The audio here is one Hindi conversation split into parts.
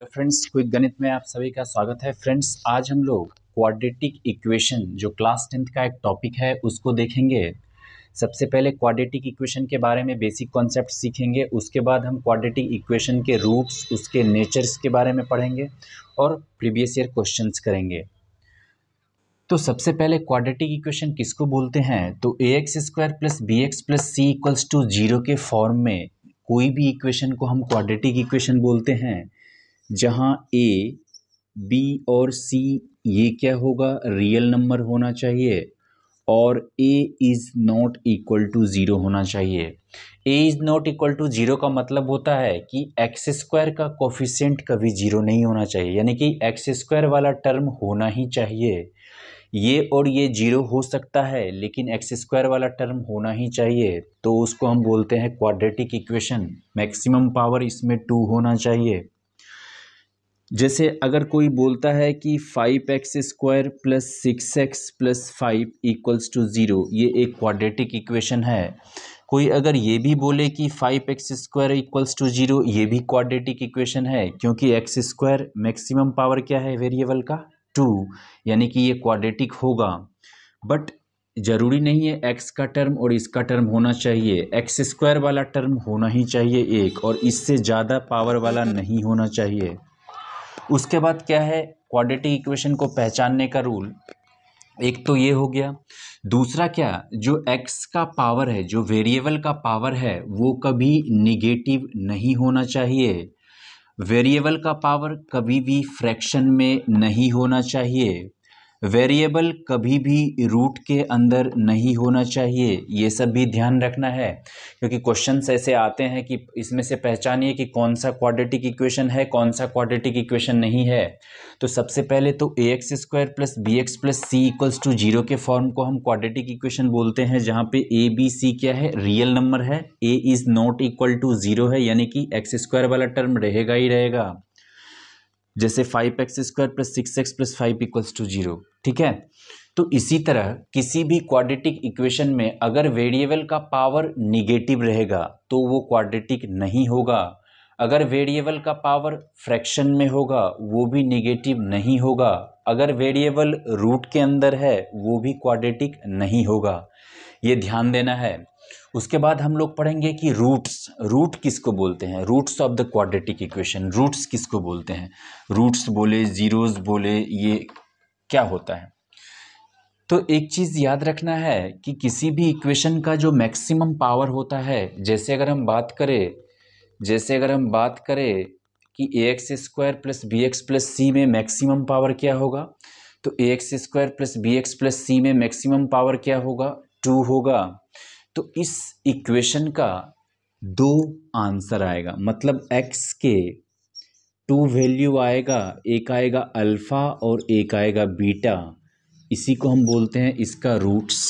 तो फ्रेंड्स क्विक गणित में आप सभी का स्वागत है फ्रेंड्स आज हम लोग क्वाड्रेटिक इक्वेशन जो क्लास टेंथ का एक टॉपिक है उसको देखेंगे सबसे पहले क्वाड्रेटिक इक्वेशन के बारे में बेसिक कॉन्सेप्ट सीखेंगे उसके बाद हम क्वाड्रेटिक इक्वेशन के रूट्स उसके नेचर्स के बारे में पढ़ेंगे और प्रीवियस ईयर क्वेश्चन करेंगे तो सबसे पहले क्वाड्रेटिक इक्वेशन किसको बोलते हैं तो a x square plus b x plus c equals to zero के फॉर्म में कोई भी इक्वेशन को हम क्वाड्रेटिक इक्वेशन बोलते हैं जहाँ ए बी और सी ये क्या होगा रियल नंबर होना चाहिए और a is not equal to zero होना चाहिए a is not equal to zero का मतलब होता है कि एक्स स्क्वायर का कोफिशेंट कभी ज़ीरो नहीं होना चाहिए यानी कि एक्स स्क्वायर वाला टर्म होना ही चाहिए ये और ये जीरो हो सकता है लेकिन एक्स स्क्वायर वाला टर्म होना ही चाहिए तो उसको हम बोलते हैं क्वाड्रेटिक इक्वेशन मैक्सिमम पावर इसमें टू होना चाहिए जैसे अगर कोई बोलता है कि five x square plus six x plus five equals to zero ये एक क्वाड्रेटिक इक्वेशन है कोई अगर ये भी बोले कि five x square equals to zero ये भी क्वाड्रेटिक इक्वेशन है क्योंकि एक्स स्क्वायर मैक्सिमम पावर क्या है वेरिएबल का टू यानी कि ये क्वाड्रेटिक होगा बट ज़रूरी नहीं है एक्स का टर्म और इसका टर्म होना चाहिए एक्स स्क्वायर वाला टर्म होना ही चाहिए एक और इससे ज़्यादा पावर वाला नहीं होना चाहिए उसके बाद क्या है क्वाड्रेटिक इक्वेशन को पहचानने का रूल एक तो ये हो गया दूसरा क्या जो एक्स का पावर है जो वेरिएबल का पावर है वो कभी निगेटिव नहीं होना चाहिए वेरिएबल का पावर कभी भी फ्रैक्शन में नहीं होना चाहिए वेरिएबल कभी भी रूट के अंदर नहीं होना चाहिए ये सब भी ध्यान रखना है क्योंकि क्वेश्चन ऐसे आते हैं कि इसमें से पहचानिए कि कौन सा क्वाड्रेटिक इक्वेशन है कौन सा क्वाड्रेटिक इक्वेशन नहीं है तो सबसे पहले तो a x square plus b x plus c equals to zero के फॉर्म को हम क्वाड्रेटिक इक्वेशन बोलते हैं जहाँ पे ए बी सी क्या है रियल नंबर है a is not equal to zero है यानी कि एक्स स्क्वायर वाला टर्म रहेगा ही रहेगा जैसे five x square plus six x plus five equals to zero ठीक है तो इसी तरह किसी भी क्वाड्रेटिक इक्वेशन में अगर वेरिएबल का पावर निगेटिव रहेगा तो वो क्वाड्रेटिक नहीं होगा अगर वेरिएबल का पावर फ्रैक्शन में होगा वो भी निगेटिव नहीं होगा अगर वेरिएबल रूट के अंदर है वो भी क्वाड्रेटिक नहीं होगा ये ध्यान देना है उसके बाद हम लोग पढ़ेंगे कि रूट्स रूट किसको बोलते हैं roots of the quadratic equation roots किसको बोलते हैं रूट्स बोले जीरोस बोले ये क्या होता है तो एक चीज़ याद रखना है कि किसी भी इक्वेशन का जो मैक्सिमम पावर होता है जैसे अगर हम बात करें जैसे अगर हम बात करें कि a x square plus b x plus c में मैक्सिमम पावर क्या होगा तो a x square plus b x plus c में मैक्सिमम पावर क्या होगा टू होगा तो इस इक्वेशन का दो आंसर आएगा मतलब एक्स के टू वैल्यू आएगा एक आएगा अल्फ़ा और एक आएगा बीटा इसी को हम बोलते हैं इसका रूट्स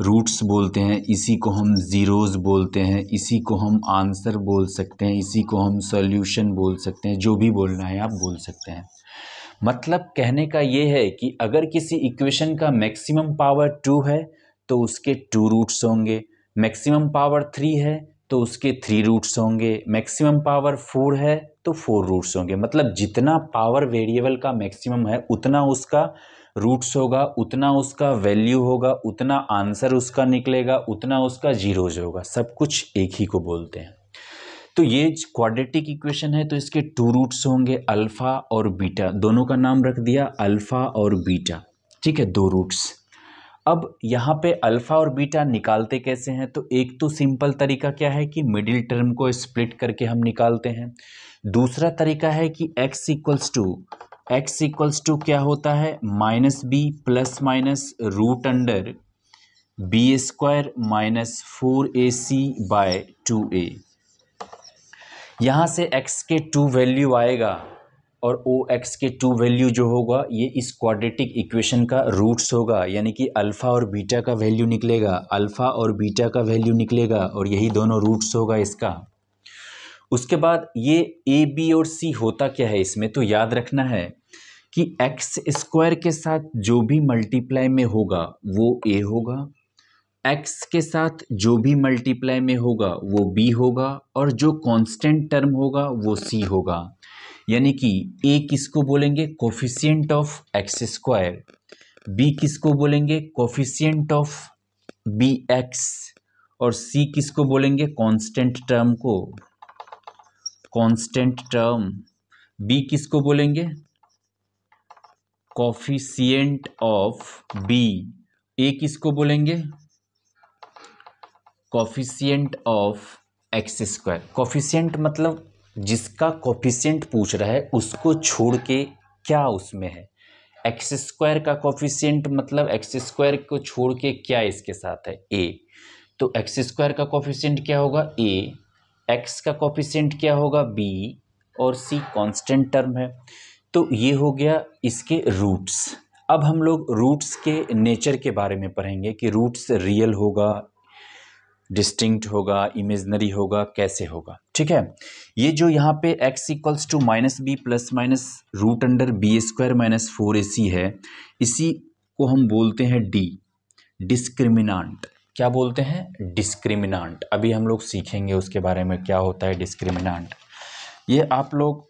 रूट्स बोलते हैं इसी को हम ज़ीरोज़ बोलते हैं इसी को हम आंसर बोल सकते हैं इसी को हम सॉल्यूशन बोल सकते हैं जो भी बोलना है आप बोल सकते हैं मतलब कहने का ये है कि अगर किसी इक्वेशन का मैक्सिमम पावर टू है तो उसके टू रूट्स होंगे मैक्सिमम पावर थ्री है तो उसके थ्री रूट्स होंगे मैक्सिमम पावर फोर है तो फोर रूट्स होंगे मतलब जितना पावर वेरिएबल का मैक्सिमम है उतना उसका रूट्स होगा उतना उसका वैल्यू होगा उतना आंसर उसका निकलेगा उतना उसका जीरोज होगा सब कुछ एक ही को बोलते हैं तो ये क्वाड्रेटिक इक्वेशन है तो इसके टू रूट्स होंगे अल्फ़ा और बीटा दोनों का नाम रख दिया अल्फ़ा और बीटा ठीक है दो रूट्स अब यहाँ पे अल्फ़ा और बीटा निकालते कैसे हैं तो एक तो सिंपल तरीका क्या है कि मिडिल टर्म को स्प्लिट करके हम निकालते हैं दूसरा तरीका है कि x equals to x equals to क्या होता है minus b plus minus root under b square minus four a c by two a यहाँ से एक्स के टू वैल्यू आएगा और ओ एक्स के टू वैल्यू जो होगा ये इस क्वाड्रेटिक इक्वेशन का रूट्स होगा यानी कि अल्फ़ा और बीटा का वैल्यू निकलेगा अल्फ़ा और बीटा का वैल्यू निकलेगा और यही दोनों रूट्स होगा इसका उसके बाद ये ए बी और सी होता क्या है इसमें तो याद रखना है कि एक्स स्क्वायर के साथ जो भी मल्टीप्लाई में होगा वो ए होगा एक्स के साथ जो भी मल्टीप्लाई में होगा वो बी होगा और जो कांस्टेंट टर्म होगा वो सी होगा यानी कि ए किसको बोलेंगे coefficient of x square b किसको बोलेंगे कोफिशियंट ऑफ बी एक्स और सी किसको बोलेंगे कांस्टेंट टर्म को कांस्टेंट टर्म बी किसको बोलेंगे कॉफिशियंट ऑफ बी ए किसको बोलेंगे coefficient of x square coefficient मतलब जिसका कोफिशिएंट पूछ रहा है उसको छोड़ के क्या उसमें है एक्स स्क्वायर का कॉफिशेंट मतलब एक्स स्क्वायर को छोड़ के क्या इसके साथ है ए तो एक्स स्क्वायर का कॉफिशेंट क्या होगा ए एक्स का कॉफिशेंट क्या होगा बी और सी कांस्टेंट टर्म है तो ये हो गया इसके रूट्स अब हम लोग रूट्स के नेचर के बारे में पढ़ेंगे कि रूट्स रियल होगा डिस्टिंक्ट होगा इमेजनरी होगा कैसे होगा ठीक है ये जो यहाँ पे x equals to minus b plus minus root under b square minus four a c है इसी को हम बोलते हैं डी डिस्क्रिमिनांट क्या बोलते हैं डिस्क्रिमिनांट अभी हम लोग सीखेंगे उसके बारे में क्या होता है डिस्क्रिमिनांट ये आप लोग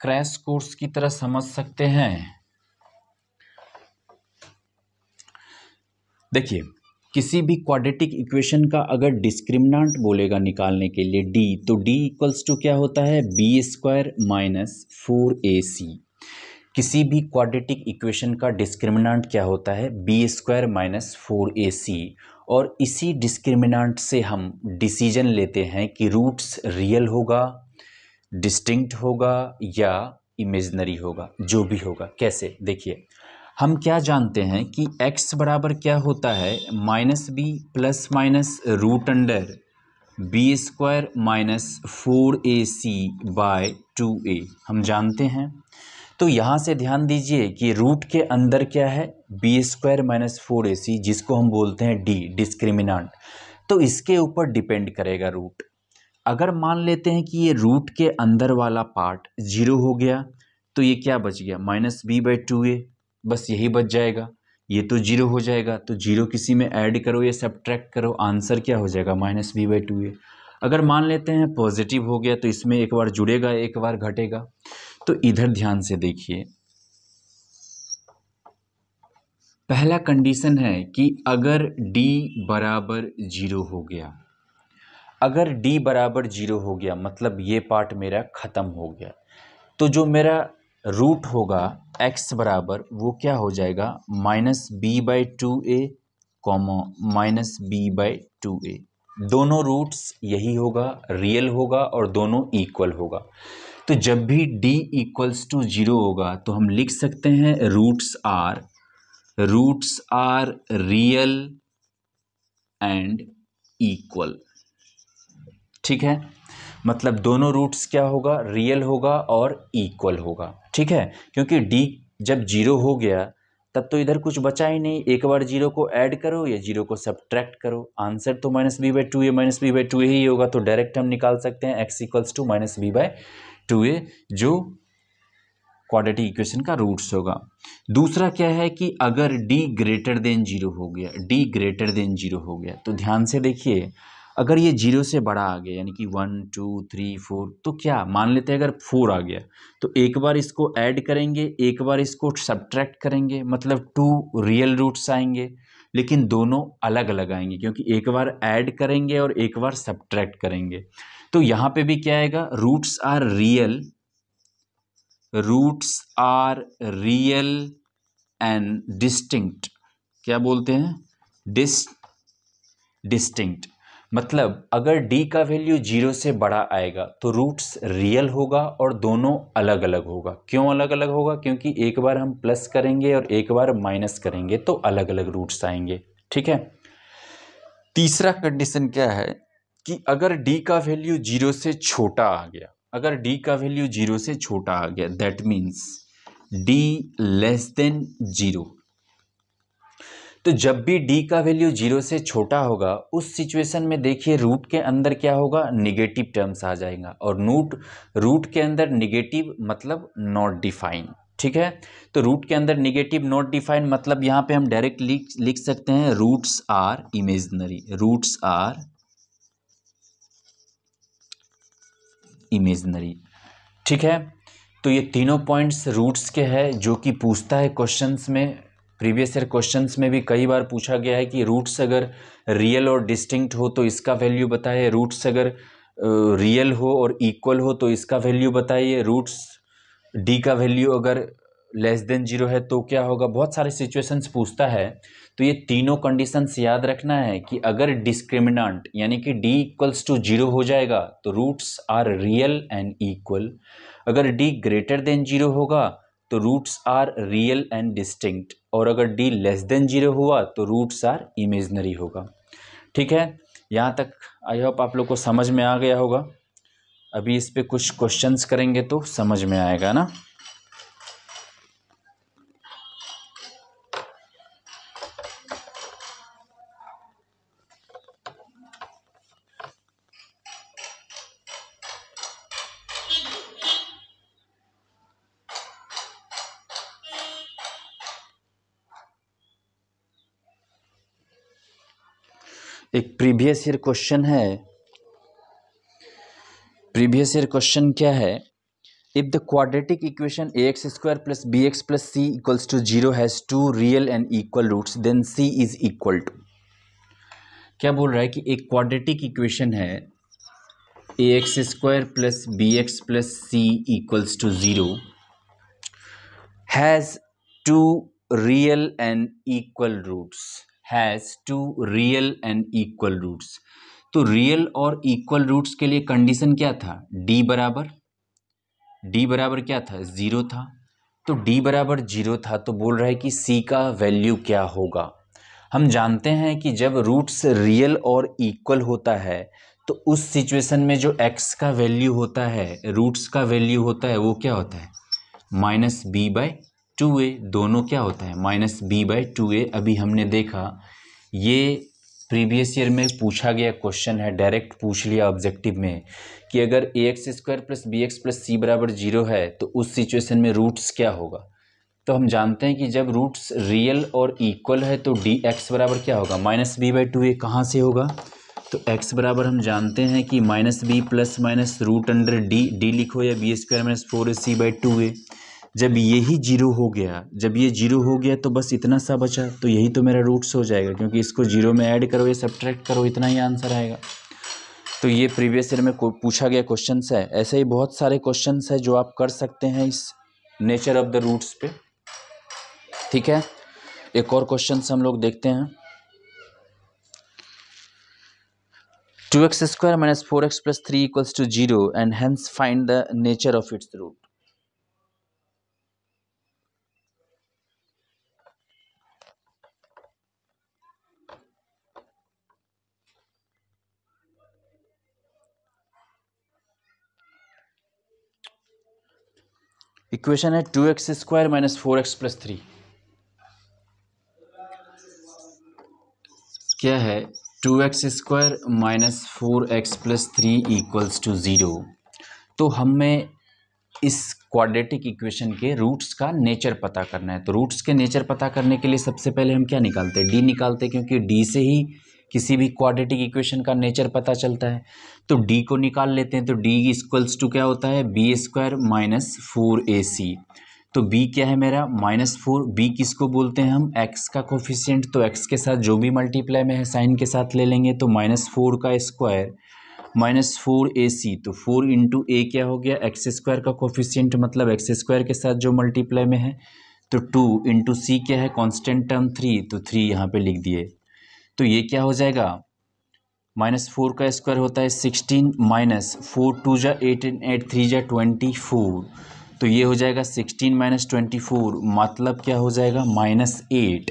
क्रैश कोर्स की तरह समझ सकते हैं देखिए किसी भी क्वाड्रेटिक इक्वेशन का अगर डिस्क्रिमिनेंट बोलेगा निकालने के लिए डी तो डी इक्वल्स टू क्या होता है b square minus four a c किसी भी क्वाड्रेटिक इक्वेशन का डिस्क्रिमिनेंट क्या होता है b square minus four a c और इसी डिस्क्रिमिनेंट से हम डिसीजन लेते हैं कि रूट्स रियल होगा डिस्टिंक्ट होगा या इमेजनरी होगा जो भी होगा कैसे देखिए हम क्या जानते हैं कि x बराबर क्या होता है minus b plus minus root under b square minus four a c by two a हम जानते हैं तो यहाँ से ध्यान दीजिए कि रूट के अंदर क्या है b square minus four a c जिसको हम बोलते हैं डी डिस्क्रिमिनाट तो इसके ऊपर डिपेंड करेगा रूट अगर मान लेते हैं कि ये रूट के अंदर वाला पार्ट जीरो हो गया तो ये क्या बच गया minus b by two a बस यही बच जाएगा ये तो जीरो हो जाएगा तो जीरो किसी में ऐड करो या सब्ट्रैक्ट करो आंसर क्या हो जाएगा minus b by two a अगर मान लेते हैं पॉजिटिव हो गया तो इसमें एक बार जुड़ेगा एक बार घटेगा तो इधर ध्यान से देखिए पहला कंडीशन है कि अगर d बराबर जीरो हो गया अगर d बराबर जीरो हो गया मतलब ये पार्ट मेरा ख़त्म हो गया तो जो मेरा रूट होगा एक्स बराबर वो क्या हो जाएगा minus b by two a comma minus b by two a दोनों रूट्स यही होगा रियल होगा और दोनों इक्वल होगा तो जब भी d इक्वल्स टू जीरो होगा तो हम लिख सकते हैं roots are roots are real and equal ठीक है मतलब दोनों रूट्स क्या होगा रियल होगा और इक्वल होगा ठीक है क्योंकि डी जब जीरो हो गया तब तो इधर कुछ बचा ही नहीं एक बार जीरो को ऐड करो या जीरो को सब्ट्रैक्ट करो आंसर तो minus b by two a minus b by two a ही होगा तो डायरेक्ट हम निकाल सकते हैं x equals to minus b by two a जो क्वाड्रेटिक इक्वेशन का रूट्स होगा दूसरा क्या है कि अगर डी ग्रेटर देन जीरो हो गया डी ग्रेटर देन जीरो हो गया तो ध्यान से देखिए अगर ये जीरो से बड़ा आ गया यानी कि वन टू थ्री फोर तो क्या मान लेते हैं अगर फोर आ गया तो एक बार इसको ऐड करेंगे एक बार इसको सब्ट्रैक्ट करेंगे मतलब टू रियल रूट्स आएंगे लेकिन दोनों अलग अलग आएंगे क्योंकि एक बार ऐड करेंगे और एक बार सब्ट्रैक्ट करेंगे तो यहाँ पे भी क्या आएगा roots are real roots are real and distinct क्या बोलते हैं डिस डिस्टिंक्ट मतलब अगर d का वैल्यू जीरो से बड़ा आएगा तो रूट्स रियल होगा और दोनों अलग अलग होगा क्यों अलग अलग होगा क्योंकि एक बार हम प्लस करेंगे और एक बार माइनस करेंगे तो अलग अलग रूट्स आएंगे ठीक है तीसरा कंडीशन क्या है कि अगर d का वैल्यू जीरो से छोटा आ गया अगर d का वैल्यू जीरो से छोटा आ गया that means d less than zero तो जब भी डी का वैल्यू जीरो से छोटा होगा उस सिचुएशन में देखिए रूट के अंदर क्या होगा निगेटिव टर्म्स आ जाएगा और नूट रूट के अंदर निगेटिव मतलब नॉट डिफाइन ठीक है तो रूट के अंदर निगेटिव नॉट डिफाइन मतलब यहाँ पे हम डायरेक्ट लिख लिख सकते हैं roots are imaginary roots are imaginary ठीक है तो ये तीनों पॉइंट्स रूट्स के हैं जो कि पूछता है क्वेश्चंस में प्रीवियस ईयर क्वेश्चंस में भी कई बार पूछा गया है कि रूट्स अगर रियल और डिस्टिंक्ट हो तो इसका वैल्यू बताइए रूट्स अगर रियल हो और इक्वल हो तो इसका वैल्यू बताइए रूट्स डी का वैल्यू अगर लेस देन जीरो है तो क्या होगा बहुत सारे सिचुएशंस पूछता है तो ये तीनों कंडीशंस याद रखना है कि अगर डिस्क्रिमिनेंट यानी कि डी इक्वल्स टू जीरो हो जाएगा तो roots are real and equal अगर डी ग्रेटर देन जीरो होगा तो roots are real and distinct और अगर डी लेस देन जीरो हुआ तो रूट्स आर इमेजनरी होगा ठीक है यहाँ तक आई होप आप लोग को समझ में आ गया होगा अभी इस पर कुछ क्वेश्चंस करेंगे तो समझ में आएगा ना एक प्रीवियस ईयर क्वेश्चन है प्रीवियस ईयर क्वेश्चन क्या है if the quadratic equation a x square plus b x plus c equals to zero has two real and equal roots then c is equal to क्या बोल रहा है कि एक क्वाड्रेटिक इक्वेशन है a x square plus b x plus c equals to zero has two real and equal roots has two real and equal roots तो रियल और इक्वल रूट्स के लिए कंडीशन क्या था डी बराबर डी बराबर क्या था ज़ीरो था तो डी बराबर जीरो था तो बोल रहा है कि सी का वैल्यू क्या होगा हम जानते हैं कि जब रूट्स रियल और इक्वल होता है तो उस सिचुएशन में जो एक्स का वैल्यू होता है रूट्स का वैल्यू होता है वो क्या होता है minus b by two a दोनों क्या होता है minus b by two a अभी हमने देखा ये प्रीवियस ईयर में पूछा गया क्वेश्चन है डायरेक्ट पूछ लिया ऑब्जेक्टिव में कि अगर a x square plus b x plus c बराबर जीरो है तो उस सिचुएशन में रूट्स क्या होगा तो हम जानते हैं कि जब रूट्स रियल और इक्वल है तो डी एक्स बराबर क्या होगा minus b by two a कहाँ से होगा तो x बराबर हम जानते हैं कि minus b plus minus root under d d लिखो या b square minus four a c by two a जब यही जीरो हो गया जब ये जीरो हो गया तो बस इतना सा बचा तो यही तो मेरा रूट्स हो जाएगा क्योंकि इसको जीरो में ऐड करो या सब्ट्रैक्ट करो इतना ही आंसर आएगा तो ये प्रीवियस ईयर में पूछा गया क्वेश्चन है ऐसे ही बहुत सारे क्वेश्चन है जो आप कर सकते हैं इस नेचर ऑफ द रूट्स पे ठीक है एक और क्वेश्चन हम लोग देखते हैं two x square minus four x plus three equals to zero and hence find the nature of its root equation है two x square minus four x plus three क्या है two x square minus four x plus three equals to zero तो हमें इस क्वाड्रेटिक इक्वेशन के रूट्स का नेचर पता करना है तो रूट्स के नेचर पता करने के लिए सबसे पहले हम क्या निकालते हैं डी निकालते हैं क्योंकि डी से ही किसी भी क्वाड्रेटिक इक्वेशन का नेचर पता चलता है तो डी को निकाल लेते हैं तो डी इक्वल्स टू क्या होता है b square minus four a c तो बी क्या है मेरा माइनस फोर बी किसको बोलते हैं हम एक्स का कोफिशियंट तो एक्स के साथ जो भी मल्टीप्लाई में है साइन के साथ ले लेंगे तो माइनस फोर का square minus four a c तो फोर इंटू ए क्या हो गया एक्स स्क्वायर का कोफिशियंट मतलब एक्स स्क्वायर के साथ जो मल्टीप्लाई में है तो टू इंटू सी क्या है कॉन्स्टेंट टर्म थ्री तो थ्री यहाँ पे लिख दिए तो ये क्या हो जाएगा माइनस फोर का स्क्वायर होता है सिक्सटीन माइनस फोर टू जा एन एट थ्री जा ट्वेंटी फोर तो ये हो जाएगा सिक्सटीन माइनस ट्वेंटी फोर मतलब क्या हो जाएगा माइनस एट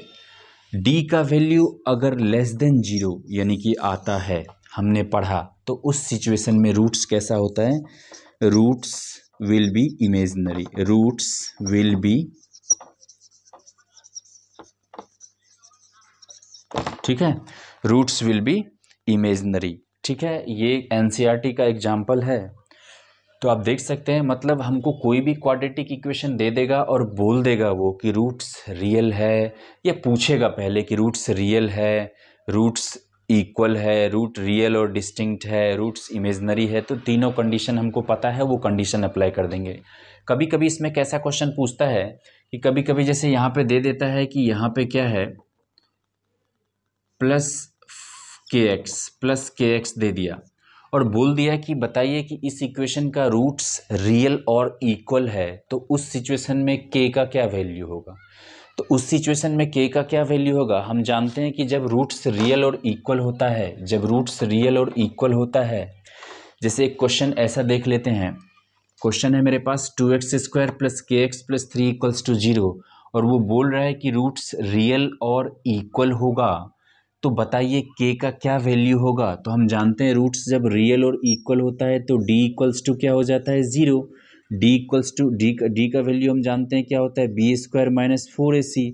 डी का वैल्यू अगर लेस देन जीरो यानी कि आता है हमने पढ़ा तो उस सिचुएशन में रूट्स कैसा होता है roots will be imaginary roots will be ठीक है रूट्स विल बी इमेजनरी ठीक है ये एन e का एग्जाम्पल है तो आप देख सकते हैं मतलब हमको कोई भी क्वाड्रेटिक इक्वेशन दे देगा और बोल देगा वो कि रूट्स रियल है या पूछेगा पहले कि रूट्स रियल है रूट्स इक्वल है रूट रियल और डिस्टिंक्ट है रूट्स इमेजनरी है तो तीनों कंडीशन हमको पता है वो कंडीशन अप्लाई कर देंगे कभी कभी इसमें कैसा क्वेश्चन पूछता है कि कभी कभी जैसे यहाँ पे दे देता है कि यहाँ पे क्या है plus k x plus k x दे दिया और बोल दिया कि बताइए कि इस इक्वेशन का रूट्स रियल और इक्वल है तो उस सिचुएशन में के का क्या वैल्यू होगा तो उस सिचुएशन में के का क्या वैल्यू होगा हम जानते हैं कि जब रूट्स रियल और इक्वल होता है जब रूट्स रियल और इक्वल होता है जैसे एक क्वेश्चन ऐसा देख लेते हैं क्वेश्चन है मेरे पास two x square plus k x plus three equals to zero और वो बोल रहा है कि रूट्स रियल और इक्वल होगा तो बताइए के का क्या वैल्यू होगा तो हम जानते हैं रूट्स जब रियल और इक्वल होता है तो डी इक्वल्स टू क्या हो जाता है zero D equals to D का डी का वैल्यू हम जानते हैं क्या होता है b square minus four a c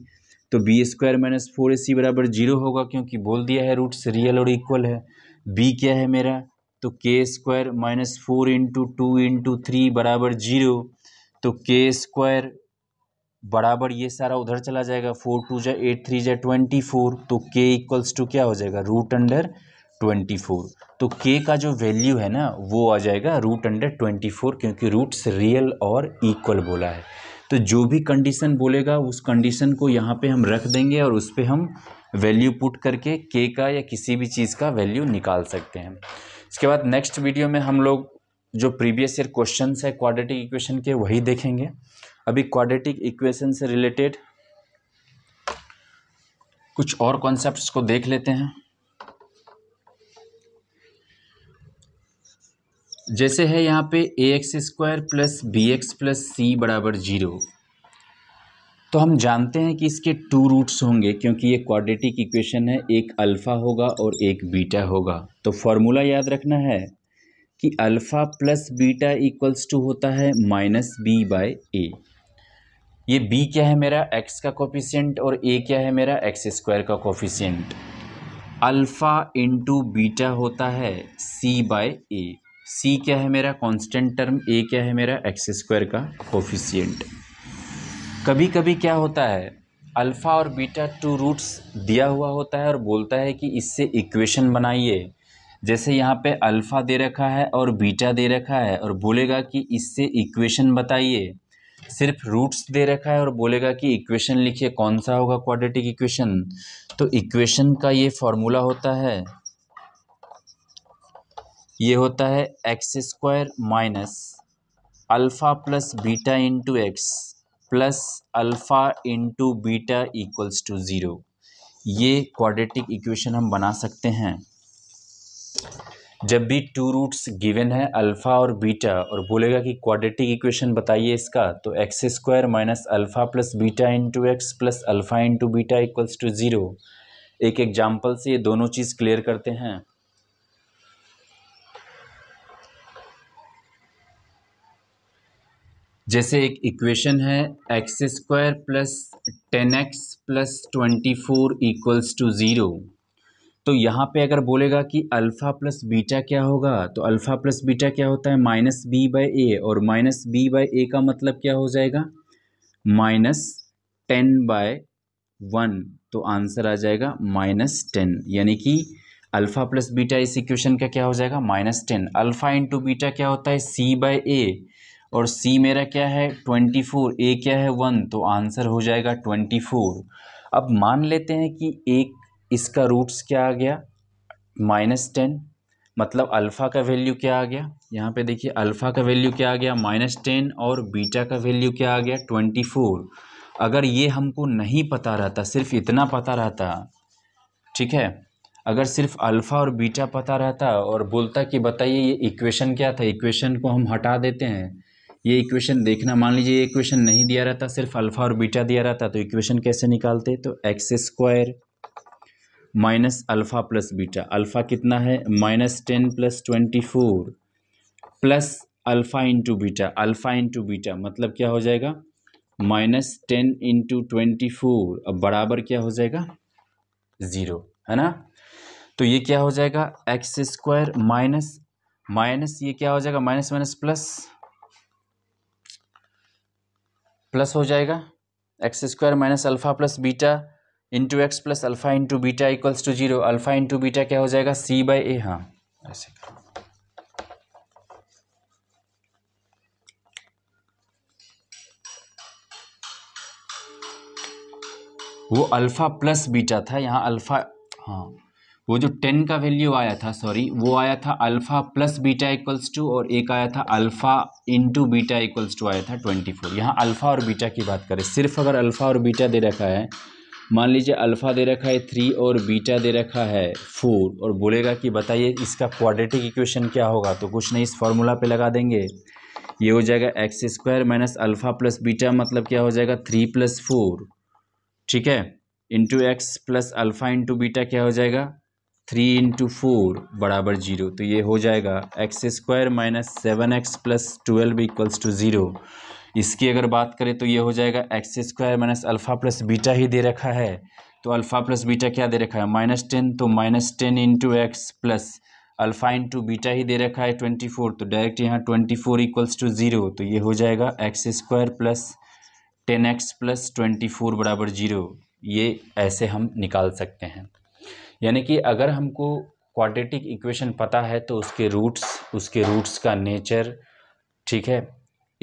तो b square minus four a c बराबर जीरो होगा क्योंकि बोल दिया है रूट्स रियल और इक्वल है बी क्या है मेरा तो k square minus four into two into three बराबर जीरो तो के स्क्वायर बराबर ये सारा उधर चला जाएगा फोर टू जै एट थ्री जै ट्वेंटी फोर तो के इक्वल्स टू क्या हो जाएगा रूट अंडर ट्वेंटी फोर तो के का जो वैल्यू है ना वो आ जाएगा रूट अंडर ट्वेंटी फोर क्योंकि रूट्स रियल और इक्वल बोला है तो जो भी कंडीशन बोलेगा उस कंडीशन को यहाँ पे हम रख देंगे और उस पर हम वैल्यू पुट करके के का या किसी भी चीज़ का वैल्यू निकाल सकते हैं इसके बाद नेक्स्ट वीडियो में हम लोग जो प्रीवियस ईयर क्वेश्चन है क्वाड्रेटिक इक्वेशन के वही देखेंगे अभी क्वाड्रेटिक इक्वेशन से रिलेटेड कुछ और कॉन्सेप्ट्स को देख लेते हैं जैसे है यहाँ पे a x square plus b x plus c बराबर जीरो तो हम जानते हैं कि इसके टू रूट्स होंगे क्योंकि ये क्वाड्रेटिक इक्वेशन है एक अल्फ़ा होगा और एक बीटा होगा तो फॉर्मूला याद रखना है कि alpha plus beta equals to होता है माइनस बी बाय ए ये b क्या है मेरा x का कोफिशियंट और a क्या है मेरा एक्स स्क्वायर का कोफिशियंट अल्फ़ा इंटू बीटा होता है c बाय ए सी क्या है मेरा कांस्टेंट टर्म a क्या है मेरा एक्स स्क्वायर का कोफिशियंट कभी कभी क्या होता है अल्फ़ा और बीटा टू रूट्स दिया हुआ होता है और बोलता है कि इससे इक्वेशन बनाइए जैसे यहाँ पे अल्फ़ा दे रखा है और बीटा दे रखा है और बोलेगा कि इससे इक्वेशन बताइए सिर्फ रूट्स दे रखा है और बोलेगा कि इक्वेशन लिखिए कौन सा होगा क्वाड्रेटिक इक्वेशन तो इक्वेशन का ये फॉर्मूला होता है ये होता है x square minus alpha plus beta into x plus alpha into beta equals to zero ये क्वाड्रेटिक इक्वेशन हम बना सकते हैं जब भी टू रूट्स गिवन है अल्फ़ा और बीटा और बोलेगा कि क्वाड्रेटिक इक्वेशन बताइए इसका तो x square minus alpha plus beta into x plus alpha into beta equals to zero एक एग्जाम्पल से ये दोनों चीज़ क्लियर करते हैं जैसे एक इक्वेशन है x square plus ten x plus twenty four equals to zero तो यहाँ पे अगर बोलेगा कि अल्फ़ा प्लस बीटा क्या होगा तो अल्फ़ा प्लस बीटा क्या होता है माइनस बी बाई ए और माइनस बी बाई ए का मतलब क्या हो जाएगा माइनस टेन बाय वन तो आंसर आ जाएगा माइनस टेन यानी कि अल्फ़ा प्लस बीटा इस इक्वेशन का क्या हो जाएगा minus ten alpha into beta क्या होता है सी बाई ए और सी मेरा क्या है ट्वेंटी फोर ए क्या है वन तो आंसर हो जाएगा ट्वेंटी फोर अब मान लेते हैं कि एक इसका रूट्स क्या आ गया माइनस टेन मतलब अल्फ़ा का वैल्यू क्या आ गया यहाँ पे देखिए अल्फ़ा का वैल्यू क्या आ गया माइनस टेन और बीटा का वैल्यू क्या आ गया ट्वेंटी फोर अगर ये हमको नहीं पता रहता सिर्फ इतना पता रहता ठीक है अगर सिर्फ अल्फ़ा और बीटा पता रहता और बोलता कि बताइए ये इक्वेशन क्या था इक्वेशन को हम हटा देते हैं ये इक्वेशन देखना मान लीजिए ये इक्वेशन नहीं दिया रहता सिर्फ अल्फ़ा और बीटा दिया रहता तो इक्वेशन कैसे निकालते तो x square minus alpha plus beta alpha कितना है minus ten plus twenty four plus alpha into beta alpha into beta मतलब क्या हो जाएगा minus ten into twenty four अब बराबर क्या हो जाएगा ज़ीरो है ना तो ये क्या हो जाएगा एक्स स्क्वायर माइनस माइनस ये क्या हो जाएगा माइनस माइनस प्लस प्लस हो जाएगा x square minus alpha plus beta into x plus alpha into beta equals to zero alpha into beta क्या हो जाएगा सी बाई ए हाँ ऐसे वो अल्फ़ा प्लस बीटा था यहाँ अल्फ़ा हाँ वो जो टेन का वैल्यू आया था सॉरी वो आया था alpha plus beta equals to और एक आया था alpha into beta equals to आया था ट्वेंटी फोर यहाँ अल्फ़ा और बीटा की बात करें सिर्फ अगर अल्फ़ा और बीटा दे रखा है मान लीजिए अल्फ़ा दे रखा है थ्री और बीटा दे रखा है फोर और बोलेगा कि बताइए इसका क्वाड्रेटिक इक्वेशन क्या होगा तो कुछ नहीं इस फार्मूला पे लगा देंगे ये हो जाएगा x square minus alpha plus beta मतलब क्या हो जाएगा थ्री प्लस फोर ठीक है into x plus alpha into beta क्या हो जाएगा थ्री इंटू फोर बराबर जीरो तो ये हो जाएगा x square minus seven x plus twelve equals to zero इसकी अगर बात करें तो ये हो जाएगा x square minus alpha plus beta ही दे रखा है तो अल्फ़ा प्लस बीटा क्या दे रखा है माइनस टेन तो minus ten into x plus alpha into beta ही दे रखा है ट्वेंटी फोर तो डायरेक्ट यहाँ twenty four equals to zero तो ये हो जाएगा x square plus ten x plus twenty four बराबर जीरो ये ऐसे हम निकाल सकते हैं यानी कि अगर हमको क्वाड्रेटिक इक्वेशन पता है तो उसके रूट्स उसके रूट्स का नेचर ठीक है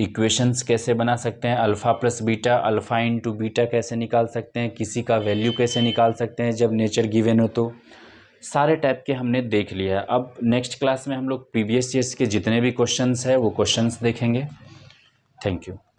इक्वेशंस कैसे बना सकते हैं alpha plus beta alpha into beta कैसे निकाल सकते हैं किसी का वैल्यू कैसे निकाल सकते हैं जब नेचर गिवेन हो तो सारे टाइप के हमने देख लिया है अब नेक्स्ट क्लास में हम लोग प्रीवियस ईयर्स के जितने भी क्वेश्चंस है वो क्वेश्चंस देखेंगे थैंक यू